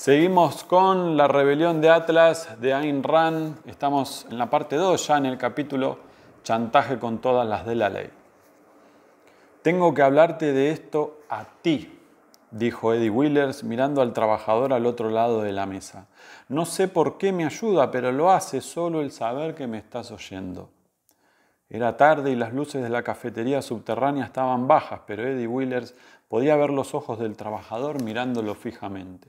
Seguimos con la rebelión de Atlas de Ayn Rand. Estamos en la parte 2 ya en el capítulo Chantaje con todas las de la ley. Tengo que hablarte de esto a ti, dijo Eddie Willers mirando al trabajador al otro lado de la mesa. No sé por qué me ayuda, pero lo hace solo el saber que me estás oyendo. Era tarde y las luces de la cafetería subterránea estaban bajas, pero Eddie Willers podía ver los ojos del trabajador mirándolo fijamente.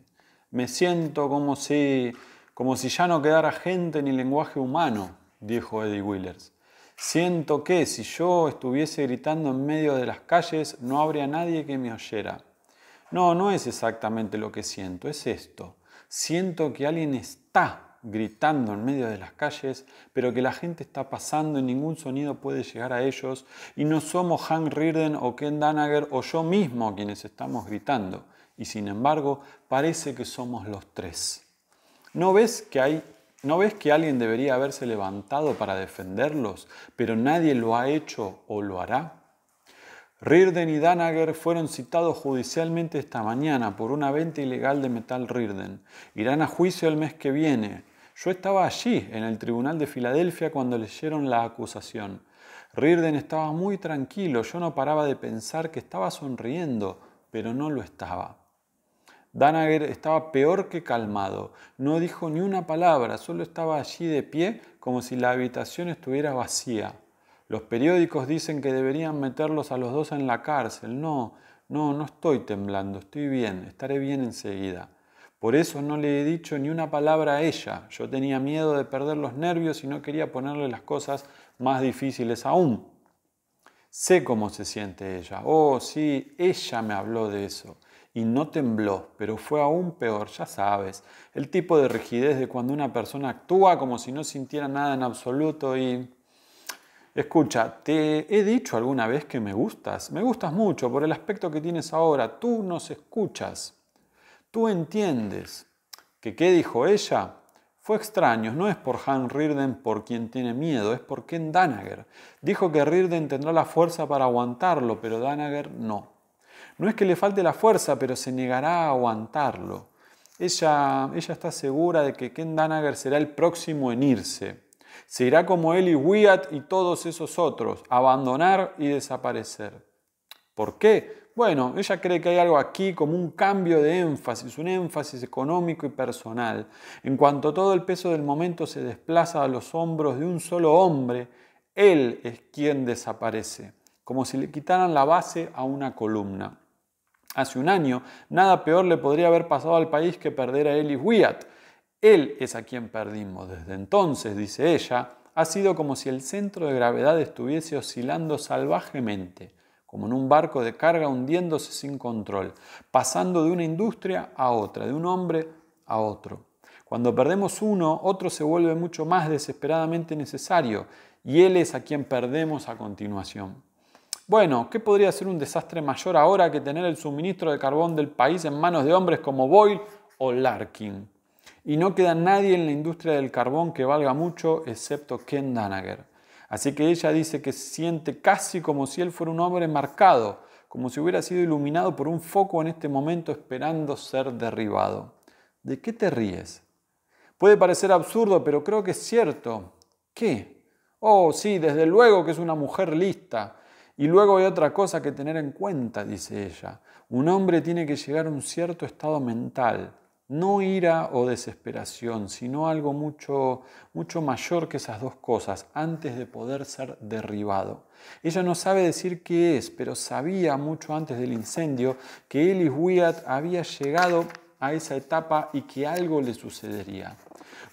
Me siento como si, como si ya no quedara gente ni lenguaje humano, dijo Eddie Willers. Siento que si yo estuviese gritando en medio de las calles no habría nadie que me oyera. No, no es exactamente lo que siento, es esto. Siento que alguien está gritando en medio de las calles, pero que la gente está pasando y ningún sonido puede llegar a ellos, y no somos Hank Rirden o Ken Danager o yo mismo quienes estamos gritando y sin embargo parece que somos los tres. ¿No ves que hay ¿No ves que alguien debería haberse levantado para defenderlos, pero nadie lo ha hecho o lo hará? Rirden y Danager fueron citados judicialmente esta mañana por una venta ilegal de metal Rirden. Irán a juicio el mes que viene. Yo estaba allí, en el Tribunal de Filadelfia, cuando leyeron la acusación. Rirden estaba muy tranquilo, yo no paraba de pensar que estaba sonriendo, pero no lo estaba. Danager estaba peor que calmado, no dijo ni una palabra, solo estaba allí de pie como si la habitación estuviera vacía. Los periódicos dicen que deberían meterlos a los dos en la cárcel. No, no, no estoy temblando, estoy bien, estaré bien enseguida. Por eso no le he dicho ni una palabra a ella. Yo tenía miedo de perder los nervios y no quería ponerle las cosas más difíciles aún. Sé cómo se siente ella. Oh, sí, ella me habló de eso y no tembló, pero fue aún peor, ya sabes, el tipo de rigidez de cuando una persona actúa como si no sintiera nada en absoluto y... Escucha, te he dicho alguna vez que me gustas, me gustas mucho por el aspecto que tienes ahora, tú nos escuchas, tú entiendes que qué dijo ella, fue extraño, no es por Han Rirden por quien tiene miedo, es por Ken Danager. Dijo que Rirden tendrá la fuerza para aguantarlo, pero Danager no. No es que le falte la fuerza, pero se negará a aguantarlo. Ella, ella está segura de que Ken Danagher será el próximo en irse. Se irá como él y Wyatt y todos esos otros, abandonar y desaparecer. ¿Por qué? Bueno, ella cree que hay algo aquí como un cambio de énfasis, un énfasis económico y personal. En cuanto todo el peso del momento se desplaza a los hombros de un solo hombre, él es quien desaparece, como si le quitaran la base a una columna hace un año, nada peor le podría haber pasado al país que perder a Ellis Wyatt. Él es a quien perdimos desde entonces, dice ella. Ha sido como si el centro de gravedad estuviese oscilando salvajemente, como en un barco de carga hundiéndose sin control, pasando de una industria a otra, de un hombre a otro. Cuando perdemos uno, otro se vuelve mucho más desesperadamente necesario, y él es a quien perdemos a continuación. Bueno, ¿qué podría ser un desastre mayor ahora que tener el suministro de carbón del país en manos de hombres como Boyle o Larkin? Y no queda nadie en la industria del carbón que valga mucho excepto Ken Danager. Así que ella dice que siente casi como si él fuera un hombre marcado, como si hubiera sido iluminado por un foco en este momento esperando ser derribado. ¿De qué te ríes? Puede parecer absurdo, pero creo que es cierto. ¿Qué? Oh, sí, desde luego que es una mujer lista. Y luego hay otra cosa que tener en cuenta, dice ella. Un hombre tiene que llegar a un cierto estado mental, no ira o desesperación, sino algo mucho, mucho mayor que esas dos cosas, antes de poder ser derribado. Ella no sabe decir qué es, pero sabía mucho antes del incendio que Ellis Wyatt había llegado a esa etapa y que algo le sucedería.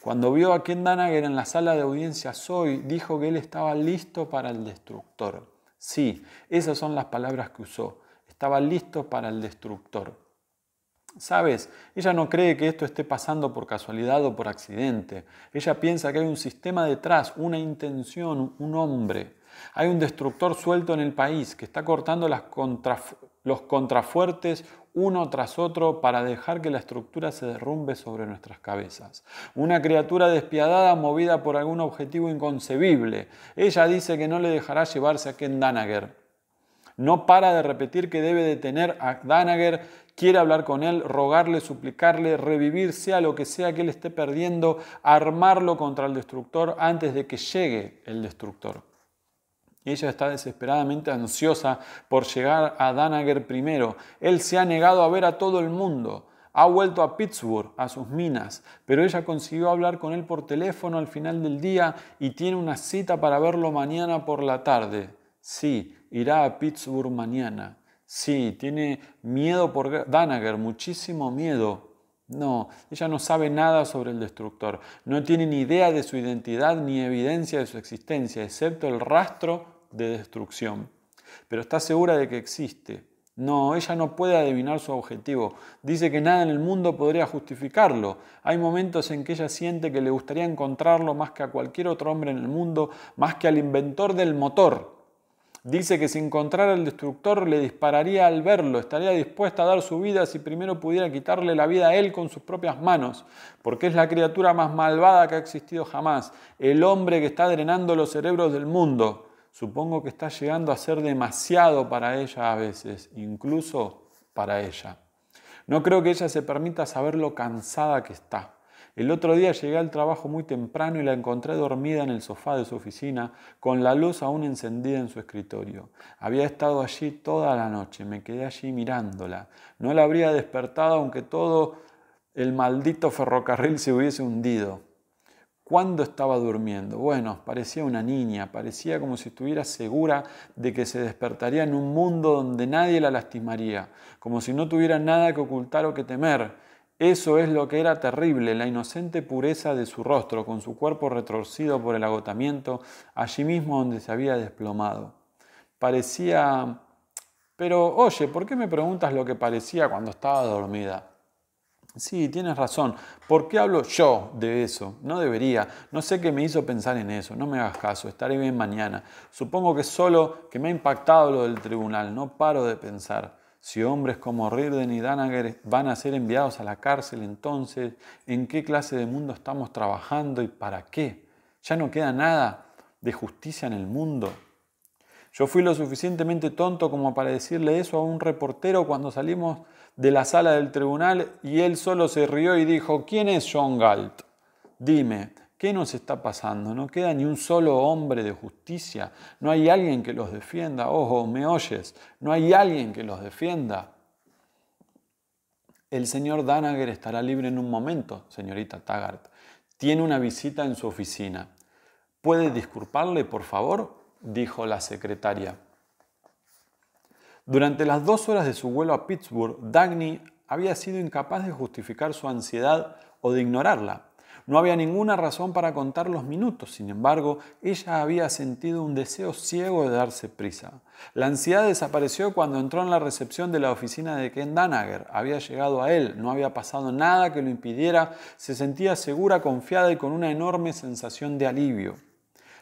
Cuando vio a Ken Danager en la sala de audiencias hoy, dijo que él estaba listo para el destructor. Sí, esas son las palabras que usó. Estaba listo para el destructor. Sabes, ella no cree que esto esté pasando por casualidad o por accidente. Ella piensa que hay un sistema detrás, una intención, un hombre. Hay un destructor suelto en el país que está cortando los contrafuertes uno tras otro para dejar que la estructura se derrumbe sobre nuestras cabezas. Una criatura despiadada movida por algún objetivo inconcebible. Ella dice que no le dejará llevarse a Ken Danager. No para de repetir que debe detener a Danager, quiere hablar con él, rogarle, suplicarle, revivir sea lo que sea que él esté perdiendo, armarlo contra el destructor antes de que llegue el destructor ella está desesperadamente ansiosa por llegar a Danager primero. Él se ha negado a ver a todo el mundo. Ha vuelto a Pittsburgh, a sus minas, pero ella consiguió hablar con él por teléfono al final del día y tiene una cita para verlo mañana por la tarde. Sí, irá a Pittsburgh mañana. Sí, tiene miedo por Danager, muchísimo miedo. No, ella no sabe nada sobre el destructor, no tiene ni idea de su identidad ni evidencia de su existencia, excepto el rastro de destrucción. Pero está segura de que existe. No, ella no puede adivinar su objetivo. Dice que nada en el mundo podría justificarlo. Hay momentos en que ella siente que le gustaría encontrarlo más que a cualquier otro hombre en el mundo, más que al inventor del motor. Dice que si encontrara al destructor le dispararía al verlo, estaría dispuesta a dar su vida si primero pudiera quitarle la vida a él con sus propias manos, porque es la criatura más malvada que ha existido jamás, el hombre que está drenando los cerebros del mundo. Supongo que está llegando a ser demasiado para ella a veces, incluso para ella. No creo que ella se permita saber lo cansada que está. El otro día llegué al trabajo muy temprano y la encontré dormida en el sofá de su oficina, con la luz aún encendida en su escritorio. Había estado allí toda la noche, me quedé allí mirándola. No la habría despertado aunque todo el maldito ferrocarril se hubiese hundido. ¿Cuándo estaba durmiendo? Bueno, parecía una niña, parecía como si estuviera segura de que se despertaría en un mundo donde nadie la lastimaría, como si no tuviera nada que ocultar o que temer. Eso es lo que era terrible, la inocente pureza de su rostro, con su cuerpo retorcido por el agotamiento, allí mismo donde se había desplomado. Parecía... Pero, oye, ¿por qué me preguntas lo que parecía cuando estaba dormida? Sí, tienes razón. ¿Por qué hablo yo de eso? No debería. No sé qué me hizo pensar en eso. No me hagas caso. Estaré bien mañana. Supongo que solo que me ha impactado lo del tribunal. No paro de pensar. Si hombres como Rirden y Danager van a ser enviados a la cárcel, entonces, ¿en qué clase de mundo estamos trabajando y para qué? Ya no queda nada de justicia en el mundo. Yo fui lo suficientemente tonto como para decirle eso a un reportero cuando salimos de la sala del tribunal y él solo se rió y dijo, ¿quién es John Galt? Dime, ¿qué nos está pasando? No queda ni un solo hombre de justicia, no hay alguien que los defienda, ojo, me oyes, no hay alguien que los defienda. El señor Danager estará libre en un momento, señorita Taggart. Tiene una visita en su oficina. ¿Puede disculparle, por favor? dijo la secretaria. Durante las dos horas de su vuelo a Pittsburgh, Dagny había sido incapaz de justificar su ansiedad o de ignorarla. No había ninguna razón para contar los minutos, sin embargo, ella había sentido un deseo ciego de darse prisa. La ansiedad desapareció cuando entró en la recepción de la oficina de Ken Danager. Había llegado a él, no había pasado nada que lo impidiera, se sentía segura, confiada y con una enorme sensación de alivio.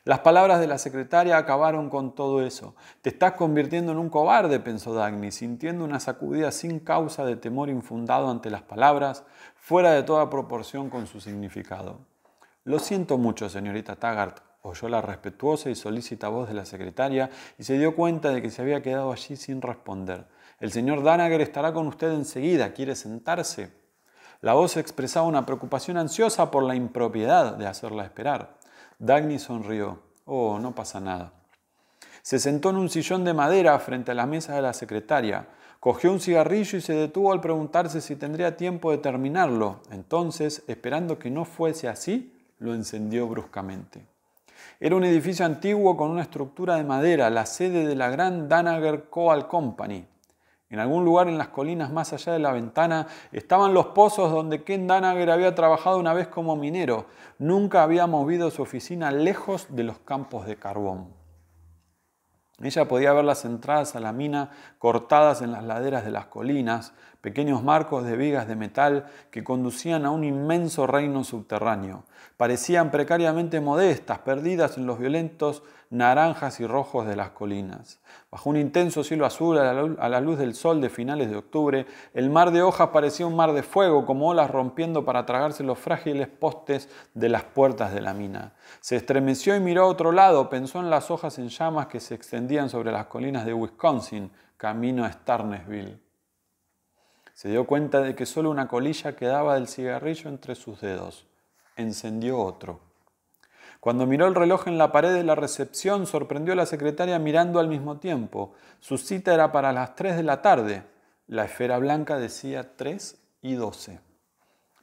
Las palabras de la secretaria acabaron con todo eso. Te estás convirtiendo en un cobarde, pensó Dagny, sintiendo una sacudida sin causa de temor infundado ante las palabras, fuera de toda proporción con su significado. Lo siento mucho, señorita Taggart, oyó la respetuosa y solícita voz de la secretaria y se dio cuenta de que se había quedado allí sin responder. El señor Danager estará con usted enseguida. ¿Quiere sentarse? La voz expresaba una preocupación ansiosa por la impropiedad de hacerla esperar. Dagny sonrió. Oh, no pasa nada. Se sentó en un sillón de madera frente a la mesa de la secretaria. Cogió un cigarrillo y se detuvo al preguntarse si tendría tiempo de terminarlo. Entonces, esperando que no fuese así, lo encendió bruscamente. Era un edificio antiguo con una estructura de madera, la sede de la gran Danager Coal Company. En algún lugar en las colinas más allá de la ventana estaban los pozos donde Ken Danager había trabajado una vez como minero. Nunca había movido su oficina lejos de los campos de carbón. Ella podía ver las entradas a la mina cortadas en las laderas de las colinas, pequeños marcos de vigas de metal que conducían a un inmenso reino subterráneo. Parecían precariamente modestas, perdidas en los violentos naranjas y rojos de las colinas. Bajo un intenso cielo azul a la luz del sol de finales de octubre, el mar de hojas parecía un mar de fuego, como olas rompiendo para tragarse los frágiles postes de las puertas de la mina. Se estremeció y miró a otro lado, pensó en las hojas en llamas que se extendían sobre las colinas de Wisconsin, camino a Starnesville. Se dio cuenta de que solo una colilla quedaba del cigarrillo entre sus dedos. Encendió otro. Cuando miró el reloj en la pared de la recepción, sorprendió a la secretaria mirando al mismo tiempo. Su cita era para las 3 de la tarde. La esfera blanca decía 3 y 12.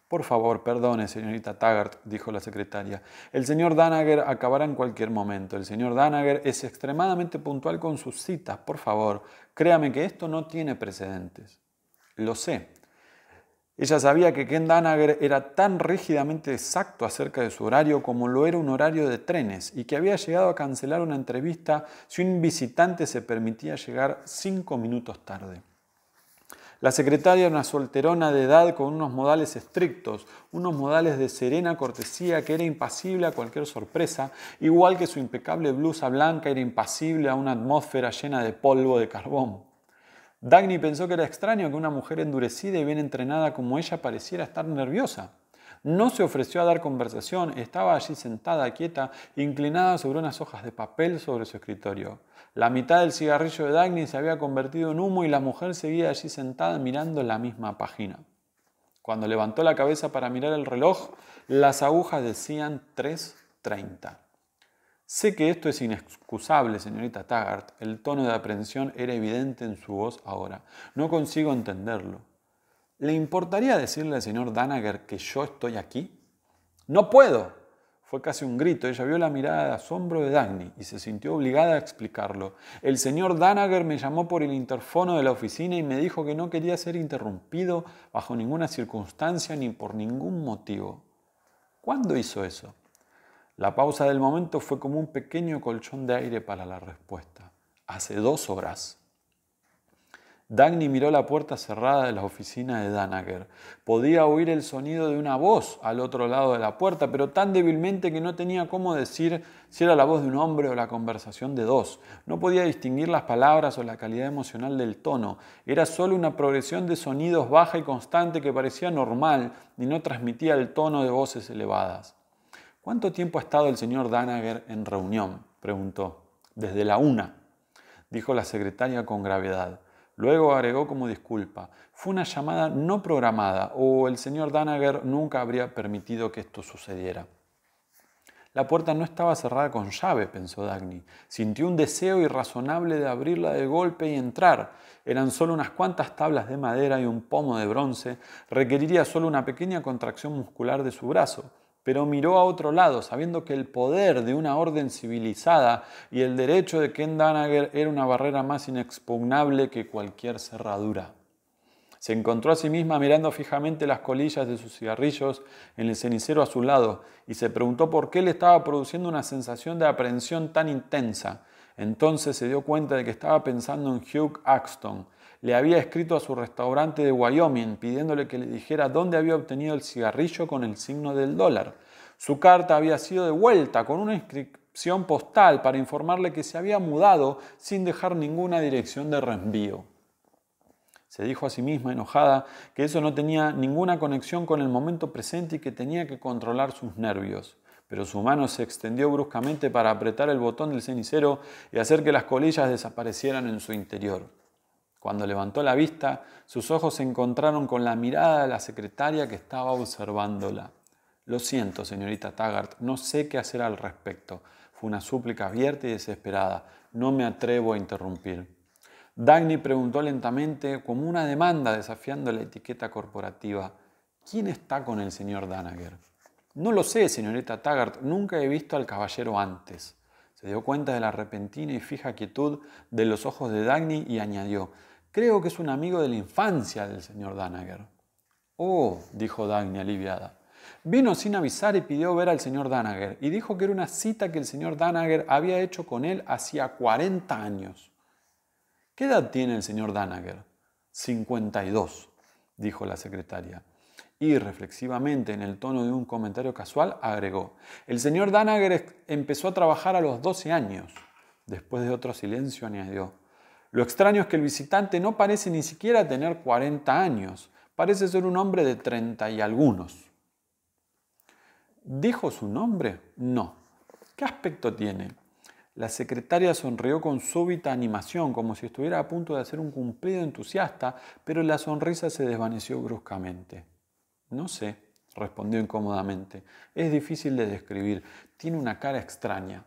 Por favor, perdone, señorita Taggart, dijo la secretaria. El señor Danager acabará en cualquier momento. El señor Danager es extremadamente puntual con sus citas. Por favor, créame que esto no tiene precedentes. Lo sé, ella sabía que Ken Danager era tan rígidamente exacto acerca de su horario como lo era un horario de trenes y que había llegado a cancelar una entrevista si un visitante se permitía llegar cinco minutos tarde. La secretaria era una solterona de edad con unos modales estrictos, unos modales de serena cortesía que era impasible a cualquier sorpresa, igual que su impecable blusa blanca era impasible a una atmósfera llena de polvo de carbón. Dagny pensó que era extraño que una mujer endurecida y bien entrenada como ella pareciera estar nerviosa. No se ofreció a dar conversación, estaba allí sentada, quieta, inclinada sobre unas hojas de papel sobre su escritorio. La mitad del cigarrillo de Dagny se había convertido en humo y la mujer seguía allí sentada mirando la misma página. Cuando levantó la cabeza para mirar el reloj, las agujas decían 3.30. Sé que esto es inexcusable, señorita Taggart. El tono de aprehensión era evidente en su voz ahora. No consigo entenderlo. ¿Le importaría decirle al señor Danager que yo estoy aquí? No puedo. Fue casi un grito. Ella vio la mirada de asombro de Dagny y se sintió obligada a explicarlo. El señor Danager me llamó por el interfono de la oficina y me dijo que no quería ser interrumpido bajo ninguna circunstancia ni por ningún motivo. ¿Cuándo hizo eso? La pausa del momento fue como un pequeño colchón de aire para la respuesta. Hace dos horas. Dagny miró la puerta cerrada de la oficina de Danager. Podía oír el sonido de una voz al otro lado de la puerta, pero tan débilmente que no tenía cómo decir si era la voz de un hombre o la conversación de dos. No podía distinguir las palabras o la calidad emocional del tono. Era solo una progresión de sonidos baja y constante que parecía normal y no transmitía el tono de voces elevadas. ¿Cuánto tiempo ha estado el señor Danager en reunión? preguntó. Desde la una, dijo la secretaria con gravedad. Luego agregó como disculpa, fue una llamada no programada o el señor Danager nunca habría permitido que esto sucediera. La puerta no estaba cerrada con llave, pensó Dagny. Sintió un deseo irrazonable de abrirla de golpe y entrar. Eran solo unas cuantas tablas de madera y un pomo de bronce. Requeriría solo una pequeña contracción muscular de su brazo pero miró a otro lado, sabiendo que el poder de una orden civilizada y el derecho de Ken Danager era una barrera más inexpugnable que cualquier cerradura. Se encontró a sí misma mirando fijamente las colillas de sus cigarrillos en el cenicero a su lado y se preguntó por qué le estaba produciendo una sensación de aprehensión tan intensa. Entonces se dio cuenta de que estaba pensando en Hugh Axton, le había escrito a su restaurante de Wyoming pidiéndole que le dijera dónde había obtenido el cigarrillo con el signo del dólar. Su carta había sido devuelta con una inscripción postal para informarle que se había mudado sin dejar ninguna dirección de reenvío. Se dijo a sí misma, enojada, que eso no tenía ninguna conexión con el momento presente y que tenía que controlar sus nervios pero su mano se extendió bruscamente para apretar el botón del cenicero y hacer que las colillas desaparecieran en su interior. Cuando levantó la vista, sus ojos se encontraron con la mirada de la secretaria que estaba observándola. Lo siento, señorita Taggart, no sé qué hacer al respecto. Fue una súplica abierta y desesperada. No me atrevo a interrumpir. Dagny preguntó lentamente, como una demanda desafiando la etiqueta corporativa, ¿quién está con el señor Danager? No lo sé, señorita Taggart, nunca he visto al caballero antes. Se dio cuenta de la repentina y fija quietud de los ojos de Dagny y añadió, Creo que es un amigo de la infancia del señor Danager. Oh, dijo Dagny aliviada. Vino sin avisar y pidió ver al señor Danager y dijo que era una cita que el señor Danager había hecho con él hacía 40 años. ¿Qué edad tiene el señor Danager? 52, dijo la secretaria. Y reflexivamente, en el tono de un comentario casual, agregó, el señor Danager empezó a trabajar a los 12 años. Después de otro silencio añadió, lo extraño es que el visitante no parece ni siquiera tener 40 años, parece ser un hombre de 30 y algunos. ¿Dijo su nombre? No. ¿Qué aspecto tiene? La secretaria sonrió con súbita animación, como si estuviera a punto de hacer un cumplido entusiasta, pero la sonrisa se desvaneció bruscamente. No sé, respondió incómodamente. Es difícil de describir. Tiene una cara extraña.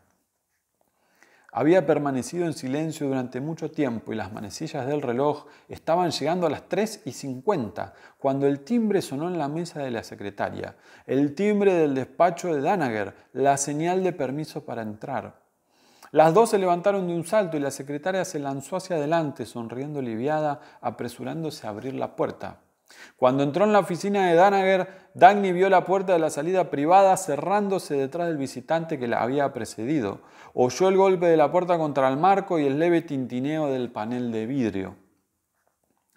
Había permanecido en silencio durante mucho tiempo y las manecillas del reloj estaban llegando a las 3 y 50 cuando el timbre sonó en la mesa de la secretaria, el timbre del despacho de Danager, la señal de permiso para entrar. Las dos se levantaron de un salto y la secretaria se lanzó hacia adelante, sonriendo aliviada, apresurándose a abrir la puerta. Cuando entró en la oficina de Danager, Dagny vio la puerta de la salida privada cerrándose detrás del visitante que la había precedido. Oyó el golpe de la puerta contra el marco y el leve tintineo del panel de vidrio.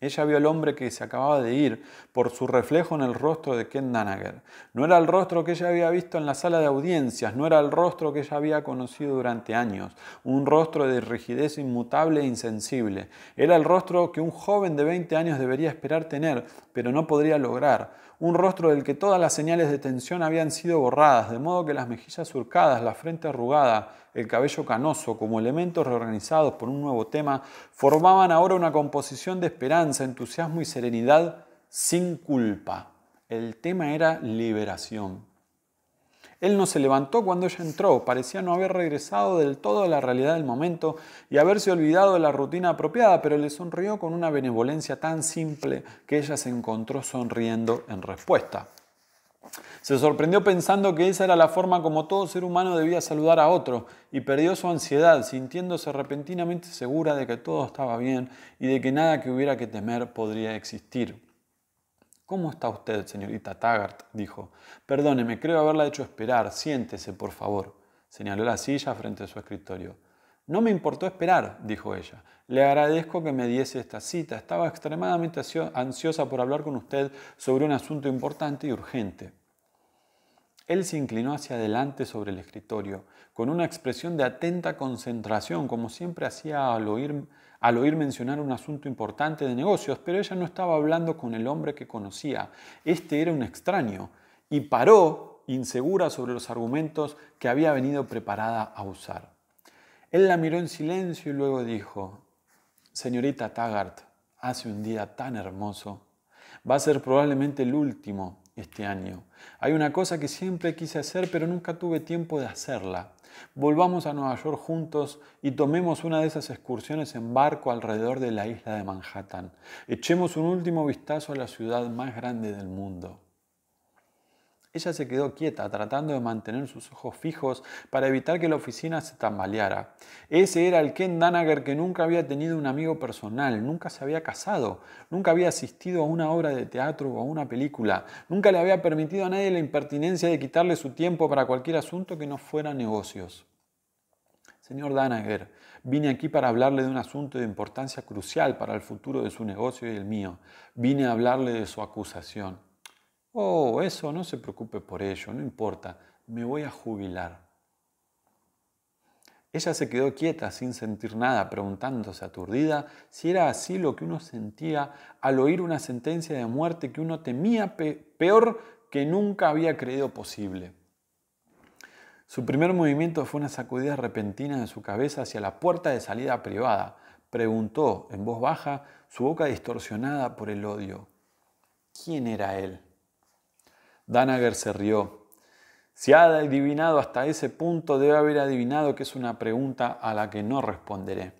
Ella vio al hombre que se acababa de ir por su reflejo en el rostro de Ken Danager. No era el rostro que ella había visto en la sala de audiencias, no era el rostro que ella había conocido durante años, un rostro de rigidez inmutable e insensible. Era el rostro que un joven de 20 años debería esperar tener, pero no podría lograr. Un rostro del que todas las señales de tensión habían sido borradas, de modo que las mejillas surcadas, la frente arrugada, el cabello canoso como elementos reorganizados por un nuevo tema, formaban ahora una composición de esperanza, entusiasmo y serenidad sin culpa. El tema era liberación. Él no se levantó cuando ella entró, parecía no haber regresado del todo a la realidad del momento y haberse olvidado de la rutina apropiada, pero le sonrió con una benevolencia tan simple que ella se encontró sonriendo en respuesta. Se sorprendió pensando que esa era la forma como todo ser humano debía saludar a otro y perdió su ansiedad, sintiéndose repentinamente segura de que todo estaba bien y de que nada que hubiera que temer podría existir. ¿Cómo está usted, señorita Taggart? dijo. Perdóneme, creo haberla hecho esperar. Siéntese, por favor. Señaló la silla frente a su escritorio. No me importó esperar, dijo ella. Le agradezco que me diese esta cita. Estaba extremadamente ansiosa por hablar con usted sobre un asunto importante y urgente. Él se inclinó hacia adelante sobre el escritorio, con una expresión de atenta concentración, como siempre hacía al oír, al oír mencionar un asunto importante de negocios, pero ella no estaba hablando con el hombre que conocía. Este era un extraño, y paró, insegura sobre los argumentos que había venido preparada a usar. Él la miró en silencio y luego dijo, Señorita Taggart, hace un día tan hermoso. Va a ser probablemente el último este año. Hay una cosa que siempre quise hacer, pero nunca tuve tiempo de hacerla. Volvamos a Nueva York juntos y tomemos una de esas excursiones en barco alrededor de la isla de Manhattan. Echemos un último vistazo a la ciudad más grande del mundo. Ella se quedó quieta, tratando de mantener sus ojos fijos para evitar que la oficina se tambaleara. Ese era el Ken Danager que nunca había tenido un amigo personal, nunca se había casado, nunca había asistido a una obra de teatro o a una película, nunca le había permitido a nadie la impertinencia de quitarle su tiempo para cualquier asunto que no fuera negocios. Señor Danager, vine aquí para hablarle de un asunto de importancia crucial para el futuro de su negocio y el mío. Vine a hablarle de su acusación. Oh, eso, no se preocupe por ello, no importa, me voy a jubilar. Ella se quedó quieta sin sentir nada, preguntándose aturdida si era así lo que uno sentía al oír una sentencia de muerte que uno temía peor que nunca había creído posible. Su primer movimiento fue una sacudida repentina de su cabeza hacia la puerta de salida privada. Preguntó en voz baja, su boca distorsionada por el odio. ¿Quién era él? Danager se rió. Si ha adivinado hasta ese punto, debe haber adivinado que es una pregunta a la que no responderé.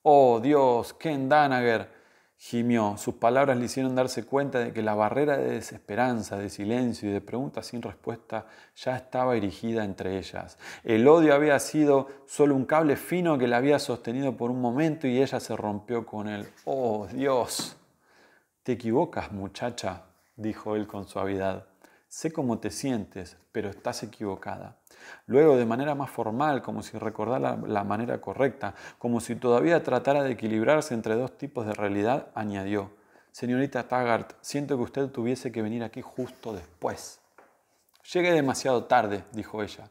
Oh Dios, Ken Danager, gimió. Sus palabras le hicieron darse cuenta de que la barrera de desesperanza, de silencio y de preguntas sin respuesta ya estaba erigida entre ellas. El odio había sido solo un cable fino que la había sostenido por un momento y ella se rompió con él. Oh Dios, te equivocas muchacha, dijo él con suavidad. Sé cómo te sientes, pero estás equivocada. Luego, de manera más formal, como si recordara la, manera correcta, como si todavía tratara de equilibrarse entre dos tipos de realidad, añadió, Señorita Taggart, siento que usted tuviese que venir aquí justo después. Llegué demasiado tarde, dijo ella.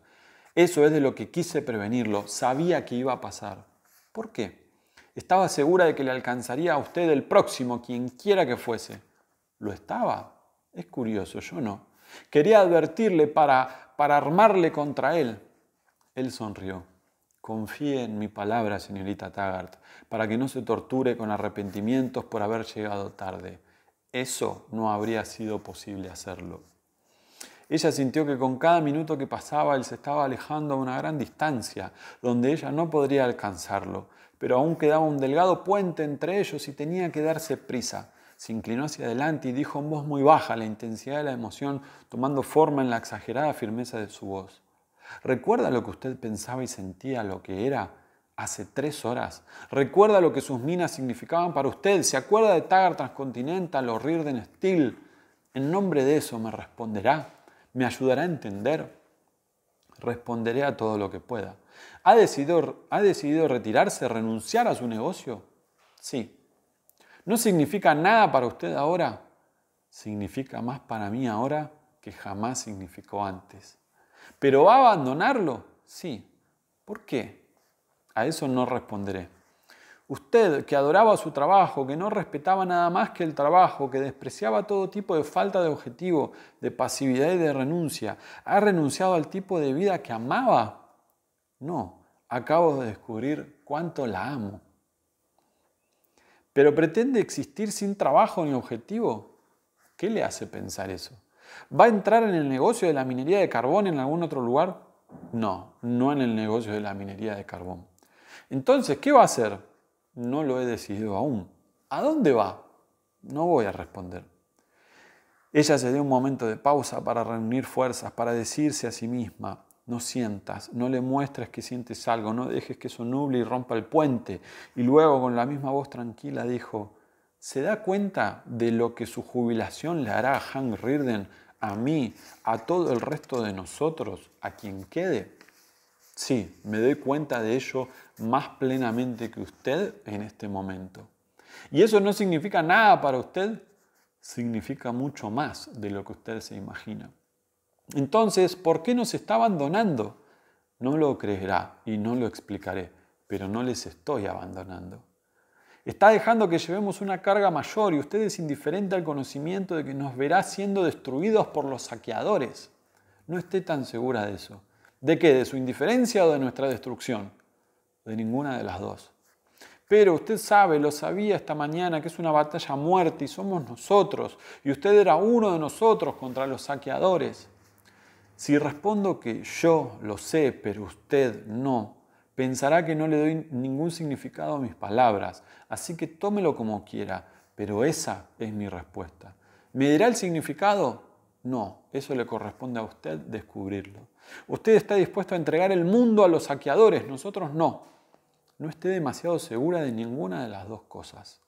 Eso es de lo que quise prevenirlo. Sabía que iba a pasar. ¿Por qué? Estaba segura de que le alcanzaría a usted el próximo, quien quiera que fuese. Lo estaba. Es curioso, yo no. Quería advertirle para, armarle contra él. Él sonrió. Confíe en mi palabra, señorita Taggart, para que no se torture con arrepentimientos por haber llegado tarde. Eso no habría sido posible hacerlo. Ella sintió que con cada minuto que pasaba él se estaba alejando a una gran distancia, donde ella no podría alcanzarlo, pero aún quedaba un delgado puente entre ellos y tenía que darse prisa se inclinó hacia adelante y dijo en voz muy baja la intensidad de la emoción tomando forma en la exagerada firmeza de su voz. ¿Recuerda lo que usted pensaba y sentía, lo que era hace tres horas? ¿Recuerda lo que sus minas significaban para usted? ¿Se acuerda de Tagar Transcontinental o Rirden Steel? En nombre de eso me responderá, me ayudará a entender. Responderé a todo lo que pueda. ¿Ha decidido, ¿Ha decidido retirarse, renunciar a su negocio? Sí, no significa nada para usted ahora, significa más para mí ahora que jamás significó antes. ¿Pero va a abandonarlo? Sí. ¿Por qué? A eso no responderé. Usted, que adoraba su trabajo, que no respetaba nada más que el trabajo, que despreciaba todo tipo de falta de objetivo, de pasividad y de renuncia, ¿ha renunciado al tipo de vida que amaba? No, acabo de descubrir cuánto la amo pero pretende existir sin trabajo ni objetivo, ¿qué le hace pensar eso? ¿Va a entrar en el negocio de la minería de carbón en algún otro lugar? No, no en el negocio de la minería de carbón. Entonces, ¿qué va a hacer? No lo he decidido aún. ¿A dónde va? No voy a responder. Ella se dio un momento de pausa para reunir fuerzas, para decirse a sí misma, no sientas, no le muestres que sientes algo, no dejes que eso nuble y rompa el puente. Y luego con la misma voz tranquila dijo, ¿se da cuenta de lo que su jubilación le hará a Hank Rirden, a mí, a todo el resto de nosotros, a quien quede? Sí, me doy cuenta de ello más plenamente que usted en este momento. Y eso no significa nada para usted, significa mucho más de lo que usted se imagina. Entonces, ¿por qué nos está abandonando? No lo creerá y no lo explicaré, pero no les estoy abandonando. Está dejando que llevemos una carga mayor y usted es indiferente al conocimiento de que nos verá siendo destruidos por los saqueadores. No esté tan segura de eso. ¿De qué? ¿De su indiferencia o de nuestra destrucción? De ninguna de las dos. Pero usted sabe, lo sabía esta mañana, que es una batalla a muerte y somos nosotros. Y usted era uno de nosotros contra los saqueadores. Si respondo que yo lo sé, pero usted no, pensará que no le doy ningún significado a mis palabras, así que tómelo como quiera, pero esa es mi respuesta. ¿Me dirá el significado? No, eso le corresponde a usted descubrirlo. Usted está dispuesto a entregar el mundo a los saqueadores, nosotros no. No esté demasiado segura de ninguna de las dos cosas.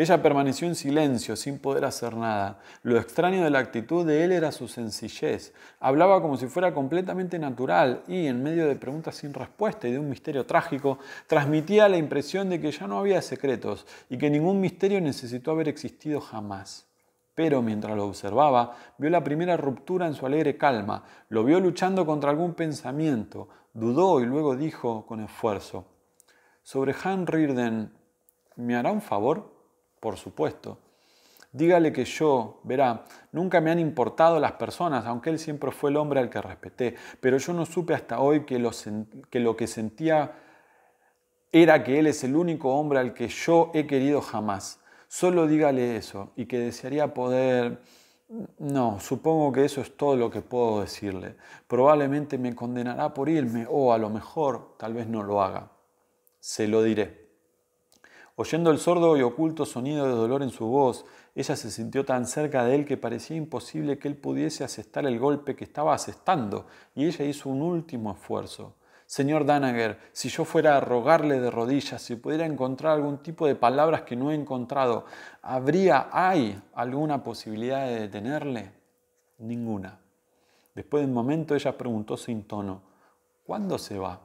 Ella permaneció en silencio, sin poder hacer nada. Lo extraño de la actitud de él era su sencillez. Hablaba como si fuera completamente natural y, en medio de preguntas sin respuesta y de un misterio trágico, transmitía la impresión de que ya no había secretos y que ningún misterio necesitó haber existido jamás. Pero mientras lo observaba, vio la primera ruptura en su alegre calma, lo vio luchando contra algún pensamiento, dudó y luego dijo con esfuerzo, Sobre Han Rirden ¿me hará un favor? por supuesto. Dígale que yo, verá, nunca me han importado las personas, aunque él siempre fue el hombre al que respeté, pero yo no supe hasta hoy que lo, que, sentía era que él es el único hombre al que yo he querido jamás. Solo dígale eso y que desearía poder... No, supongo que eso es todo lo que puedo decirle. Probablemente me condenará por irme o a lo mejor tal vez no lo haga. Se lo diré. Oyendo el sordo y oculto sonido de dolor en su voz, ella se sintió tan cerca de él que parecía imposible que él pudiese asestar el golpe que estaba asestando, y ella hizo un último esfuerzo. Señor Danager, si yo fuera a rogarle de rodillas, si pudiera encontrar algún tipo de palabras que no he encontrado, ¿habría, hay alguna posibilidad de detenerle? Ninguna. Después de un momento ella preguntó sin tono, ¿cuándo se va?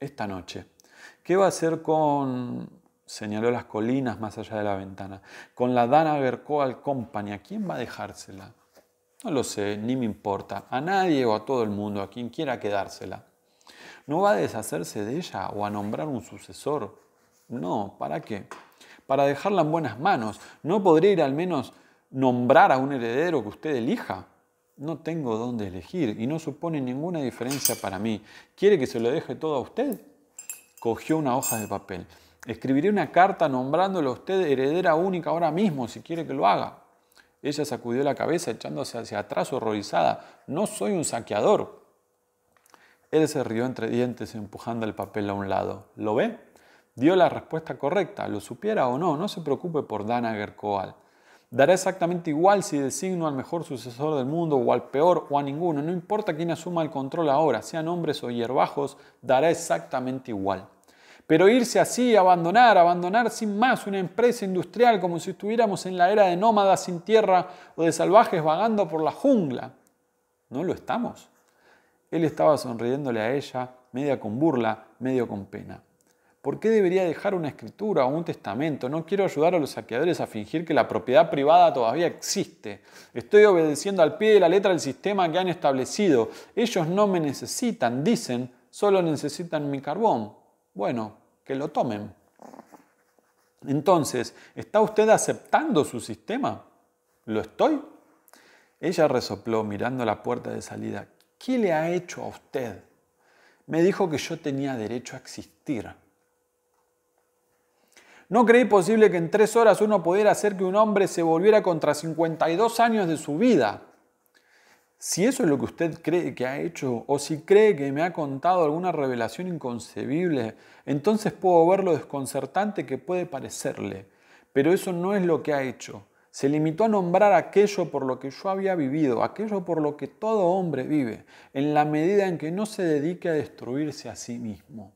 Esta noche. ¿Qué va a hacer con señaló las colinas más allá de la ventana. Con la Dana al Company, ¿a quién va a dejársela? No lo sé, ni me importa. A nadie o a todo el mundo, a quien quiera quedársela. ¿No va a deshacerse de ella o a nombrar un sucesor? No, ¿para qué? Para dejarla en buenas manos. ¿No podría ir al menos nombrar a un heredero que usted elija? No tengo dónde elegir y no supone ninguna diferencia para mí. ¿Quiere que se lo deje todo a usted? Cogió una hoja de papel Escribiré una carta nombrándolo a usted heredera única ahora mismo, si quiere que lo haga. Ella sacudió la cabeza echándose hacia atrás horrorizada. No soy un saqueador. Él se rió entre dientes empujando el papel a un lado. ¿Lo ve? Dio la respuesta correcta, lo supiera o no, no se preocupe por Dana Gerkoal. Dará exactamente igual si designo al mejor sucesor del mundo o al peor o a ninguno, no importa quién asuma el control ahora, sean hombres o hierbajos, dará exactamente igual. Pero irse así, abandonar, abandonar sin más una empresa industrial como si estuviéramos en la era de nómadas sin tierra o de salvajes vagando por la jungla. No lo estamos. Él estaba sonriéndole a ella, media con burla, medio con pena. ¿Por qué debería dejar una escritura o un testamento? No quiero ayudar a los saqueadores a fingir que la propiedad privada todavía existe. Estoy obedeciendo al pie de la letra el sistema que han establecido. Ellos no me necesitan, dicen, solo necesitan mi carbón bueno, que lo tomen. Entonces, ¿está usted aceptando su sistema? ¿Lo estoy? Ella resopló mirando la puerta de salida. ¿Qué le ha hecho a usted? Me dijo que yo tenía derecho a existir. No creí posible que en tres horas uno pudiera hacer que un hombre se volviera contra 52 años de su vida. Si eso es lo que usted cree que ha hecho o si cree que me ha contado alguna revelación inconcebible, entonces puedo ver lo desconcertante que puede parecerle. Pero eso no es lo que ha hecho. Se limitó a nombrar aquello por lo que yo había vivido, aquello por lo que todo hombre vive, en la medida en que no se dedique a destruirse a sí mismo.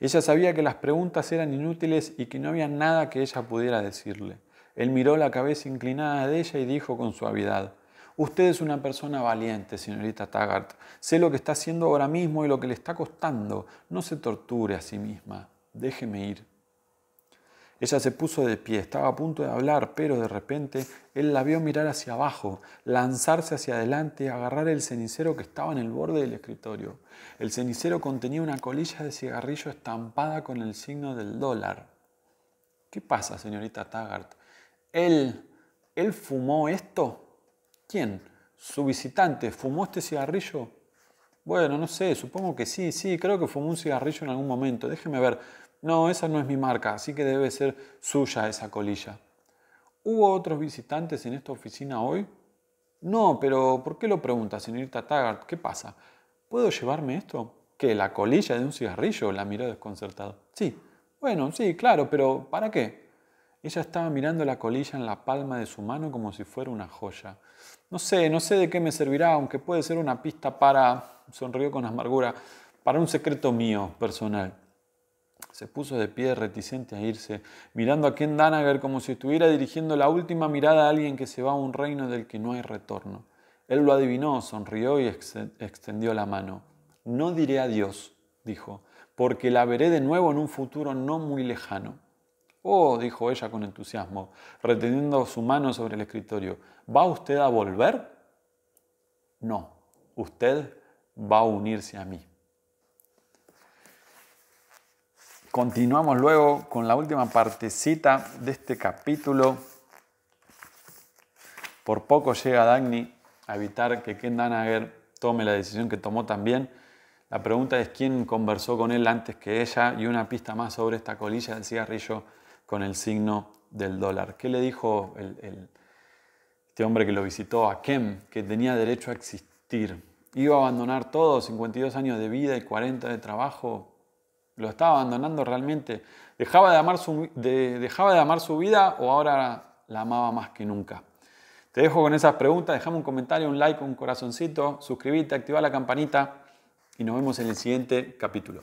Ella sabía que las preguntas eran inútiles y que no había nada que ella pudiera decirle. Él miró la cabeza inclinada de ella y dijo con suavidad, Usted es una persona valiente, señorita Taggart. Sé lo que está haciendo ahora mismo y lo que le está costando. No se torture a sí misma. Déjeme ir. Ella se puso de pie, estaba a punto de hablar, pero de repente él la vio mirar hacia abajo, lanzarse hacia adelante, y agarrar el cenicero que estaba en el borde del escritorio. El cenicero contenía una colilla de cigarrillo estampada con el signo del dólar. ¿Qué pasa, señorita Taggart? ¿Él, él fumó esto? ¿Quién? ¿Su visitante fumó este cigarrillo? Bueno, no sé, supongo que sí, sí, creo que fumó un cigarrillo en algún momento. Déjeme ver. No, esa no es mi marca, así que debe ser suya esa colilla. ¿Hubo otros visitantes en esta oficina hoy? No, pero ¿por qué lo pregunta, señorita Taggart? ¿Qué pasa? ¿Puedo llevarme esto? ¿Que la colilla de un cigarrillo? La miró desconcertado. Sí, bueno, sí, claro, pero ¿para qué? Ella estaba mirando la colilla en la palma de su mano como si fuera una joya. No sé, no sé de qué me servirá, aunque puede ser una pista para, sonrió con amargura, para un secreto mío personal. Se puso de pie reticente a irse, mirando a Ken Danager como si estuviera dirigiendo la última mirada a alguien que se va a un reino del que no hay retorno. Él lo adivinó, sonrió y extendió la mano. No diré adiós, dijo, porque la veré de nuevo en un futuro no muy lejano. Oh, dijo ella con entusiasmo, reteniendo su mano sobre el escritorio, ¿va usted a volver? No, usted va a unirse a mí. Continuamos luego con la última partecita de este capítulo. Por poco llega Dagny a evitar que Ken Danager tome la decisión que tomó también. La pregunta es quién conversó con él antes que ella y una pista más sobre esta colilla del cigarrillo con el signo del dólar. ¿Qué le dijo este hombre que lo visitó a Kem, que tenía derecho a existir? ¿Iba a abandonar todo, 52 años de vida y 40 de trabajo? ¿Lo estaba abandonando realmente? ¿Dejaba de amar su, dejaba de amar su vida o ahora la amaba más que nunca? Te dejo con esas preguntas, Dejame un comentario, un like, un corazoncito, suscríbete, activa la campanita y nos vemos en el siguiente capítulo.